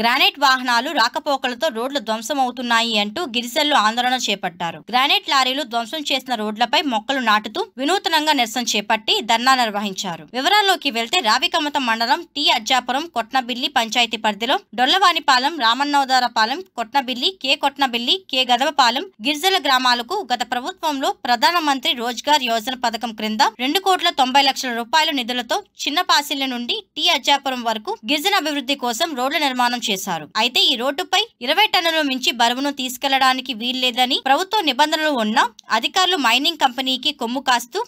granite వాహనాలు రాకపోకలతో రోడ్లు ధ్వంసమవుతున్నాయి అంటూ గిరిజనులు ఆందోళన చేపట్టారు గ్రానైట్ లారీలు ధ్వంసం చేసిన రోడ్లపై మొక్కలు నాటుతూ వినూతనంగా నిరసన చేపట్టి ధర్నా నిర్వహించారు వివరాల్లోకి వెళ్తే రావికమతం మండలం టి అజ్జాపురం కొట్నబిల్లి పంచాయతీ పరిధిలో డొల్లవానిపాలెం రామన్నోదారపాలెం కొట్నబిల్లి కే కొట్నబిల్లి కే గదవపాలెం గిరిజల గ్రామాలకు గత ప్రభుత్వంలో ప్రధానమంత్రి రోజ్గార్ యోజన పథకం క్రింద రెండు కోట్ల తొంభై లక్షల రూపాయల నిధులతో చిన్నపాసిల్ల నుండి టి అజ్జాపురం వరకు గిరిజన అభివృద్ధి కోసం రోడ్ల నిర్మాణం చేశారు అయితే ఈ రోడ్డుపై ఇరవై టన్నుల మించి బరువును తీసుకెళ్లడానికి వీల్లేదని ప్రభుత్వ నిబంధనలు ఉన్న అధికారులు మైనింగ్ కంపెనీకి కొమ్ము కాస్తూ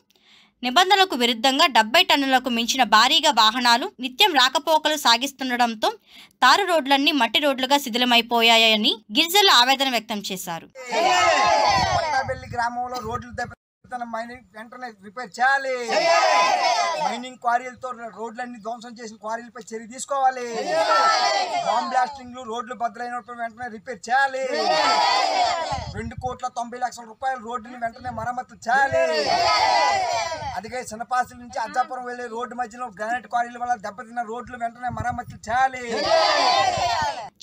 నిబంధనలకు విరుద్ధంగా డెబ్బై టన్నులకు మించిన భారీగా వాహనాలు నిత్యం రాకపోకలు సాగిస్తుండటంతో తారు రోడ్లన్నీ మట్టి రోడ్లుగా శిథిలమైపోయాయని గిరిజనులు ఆవేదన వ్యక్తం చేశారు తన మైనింగ్ వెంటనే రిపేర్ చేయాలి మైనింగ్ క్వారీలతో రోడ్లన్నీ ధ్వంసం చేసిన క్వారీలపై చర్య తీసుకోవాలి బాంబ్ బ్లాస్టింగ్లు రోడ్లు భద్రైనప్పుడు వెంటనే రిపేర్ చేయాలి కోట్ల తొంభై లక్షల రూపాయలు రోడ్డుని వెంటనే మరమ్మతు చేయాలి అందుకే చిన్నపాసుల నుంచి అజ్జాపురం వెళ్ళే రోడ్డు మధ్యలో గ్రానైట్ క్వారీల వల్ల దెబ్బతిన్న రోడ్లు వెంటనే మరమ్మతు చేయాలి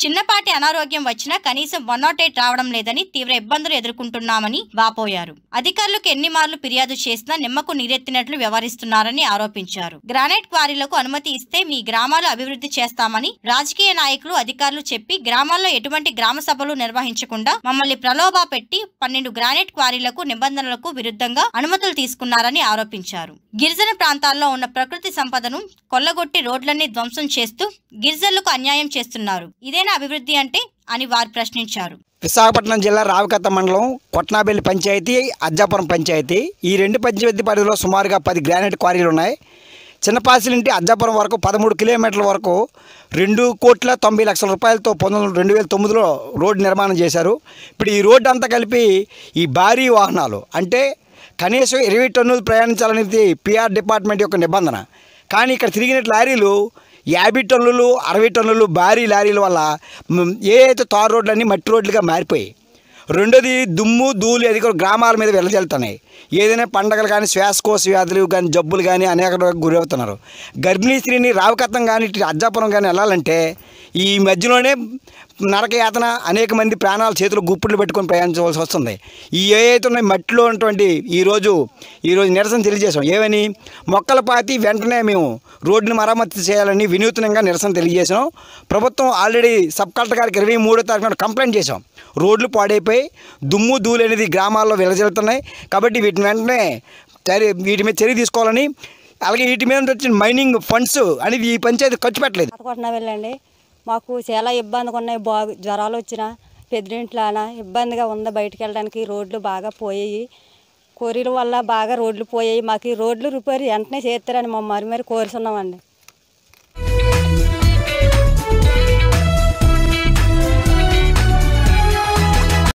చిన్నపాటి అనారోగ్యం వచ్చినా కనీసం వన్ నాట్ ఎయిట్ రావడం లేదని తీవ్ర ఇబ్బందులు ఎదుర్కొంటున్నామని వాపోయారు అధికారులకు ఎన్ని మార్లు ఫిర్యాదు చేసినా నిమ్మకు నీరెత్తినట్లు వ్యవహరిస్తున్నారని ఆరోపించారు గ్రానైట్ క్వారీలకు అనుమతి ఇస్తే మీ గ్రామాలు అభివృద్ధి చేస్తామని రాజకీయ నాయకులు అధికారులు చెప్పి గ్రామాల్లో ఎటువంటి గ్రామ సభలు నిర్వహించకుండా మమ్మల్ని ప్రలోభ పెట్టి పన్నెండు గ్రానైట్ క్వారీలకు నిబంధనలకు విరుద్ధంగా అనుమతులు తీసుకున్నారని ఆరోపించారు గిరిజన ప్రాంతాల్లో ఉన్న ప్రకృతి సంపదను కొల్లగొట్టి రోడ్లన్నీ ధ్వంసం చేస్తూ గిరిజనులకు అన్యాయం చేస్తున్నారు ఇదేనా అభివృద్ధి అంటే అని వారు ప్రశ్నించారు విశాఖపట్నం జిల్లా రావికత్త మండలం కొట్నాబెల్లి పంచాయతీ అజ్జాపురం పంచాయతీ ఈ రెండు పంచాయతీ పరిధిలో సుమారుగా పది గ్రానైట్ క్వారీలు ఉన్నాయి చిన్నపాసి నుండి అజ్జాపురం వరకు పదమూడు కిలోమీటర్ల వరకు రెండు కోట్ల తొంభై లక్షల రూపాయలతో పంతొమ్మిది రెండు వేల తొమ్మిదిలో రోడ్డు నిర్మాణం చేశారు ఇప్పుడు ఈ రోడ్డు అంతా కలిపి ఈ భారీ వాహనాలు అంటే కనీసం ఇరవై టన్నులు ప్రయాణించాలనేది పిఆర్ డిపార్ట్మెంట్ యొక్క నిబంధన కానీ ఇక్కడ తిరిగిన లారీలు యాభై టన్నులు అరవై టన్నులు భారీ లారీల వల్ల ఏ అయితే తారు రోడ్లన్నీ మట్టి రోడ్లుగా మారిపోయాయి రెండోది దుమ్ము ధూళి అది కూడా గ్రామాల మీద వెళ్ళజల్తున్నాయి ఏదైనా పండగలు కానీ శ్వాసకోశ వ్యాధులు కానీ జబ్బులు కానీ అనేక గురవుతున్నారు గర్భిణీ స్త్రీని రావకత్వం కానీ అజ్జాపురం కానీ వెళ్ళాలంటే ఈ మధ్యలోనే నరకయాతన అనేక మంది ప్రాణాలు చేతులు గుప్పులు పెట్టుకొని ప్రయాణించవలసి వస్తుంది ఈ ఏవైతే ఉన్నాయి మట్టిలో ఉన్నటువంటి ఈరోజు ఈరోజు నిరసన తెలియజేశాం ఏమని మొక్కల పాతి వెంటనే మేము రోడ్డును మరమ్మతు చేయాలని వినూత్నంగా నిరసన తెలియజేశాం ప్రభుత్వం ఆల్రెడీ సబ్ కలెక్టర్ గారికి ఇరవై మూడో తారీఖున కంప్లైంట్ చేశాం రోడ్లు పాడైపోయి దుమ్ము ధూళి అనేది గ్రామాల్లో వెలజల్లుతున్నాయి కాబట్టి వీటిని వెంటనే చర్య వీటి మీద చర్య తీసుకోవాలని అలాగే వీటి మీద వచ్చిన మైనింగ్ ఫండ్స్ అనేది ఈ పంచాయతీ ఖర్చు పెట్టలేదు మాకు చాలా ఇబ్బందిగా ఉన్నాయి బాగు జ్వరాలు వచ్చినా పెద్దరింట్లాన ఇబ్బందిగా ఉంది బయటకు వెళ్ళడానికి రోడ్లు బాగా పోయాయి కోరిల వల్ల బాగా రోడ్లు పోయాయి మాకు ఈ రోడ్లు రిపేర్ వెంటనే చేస్తారని మమ్మల్ని మరి కోరుతున్నామండి